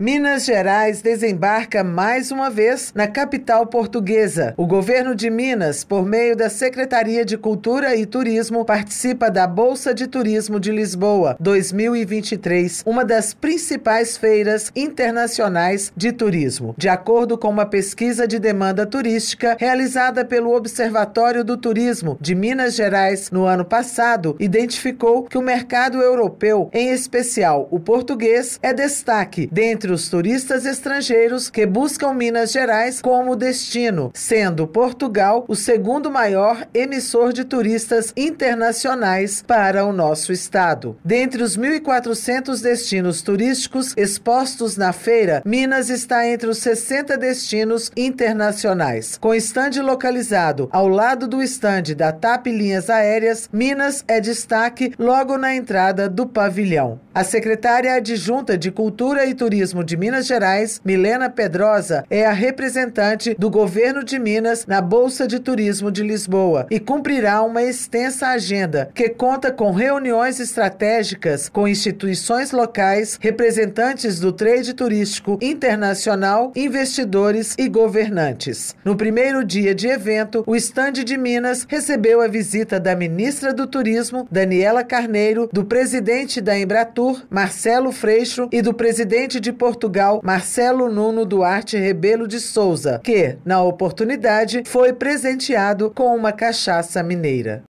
Minas Gerais desembarca mais uma vez na capital portuguesa. O governo de Minas, por meio da Secretaria de Cultura e Turismo, participa da Bolsa de Turismo de Lisboa 2023, uma das principais feiras internacionais de turismo. De acordo com uma pesquisa de demanda turística realizada pelo Observatório do Turismo de Minas Gerais no ano passado, identificou que o mercado europeu, em especial o português, é destaque dentro entre os turistas estrangeiros que buscam Minas Gerais como destino, sendo Portugal o segundo maior emissor de turistas internacionais para o nosso estado. Dentre os 1.400 destinos turísticos expostos na feira, Minas está entre os 60 destinos internacionais. Com estande localizado ao lado do estande da TAP Linhas Aéreas, Minas é destaque logo na entrada do pavilhão. A secretária adjunta de Cultura e Turismo Turismo de Minas Gerais, Milena Pedrosa, é a representante do governo de Minas na Bolsa de Turismo de Lisboa e cumprirá uma extensa agenda que conta com reuniões estratégicas com instituições locais, representantes do trade turístico internacional, investidores e governantes. No primeiro dia de evento, o estande de Minas recebeu a visita da ministra do Turismo, Daniela Carneiro, do presidente da Embratur, Marcelo Freixo, e do presidente de Portugal, Portugal, Marcelo Nuno Duarte Rebelo de Souza, que, na oportunidade, foi presenteado com uma cachaça mineira.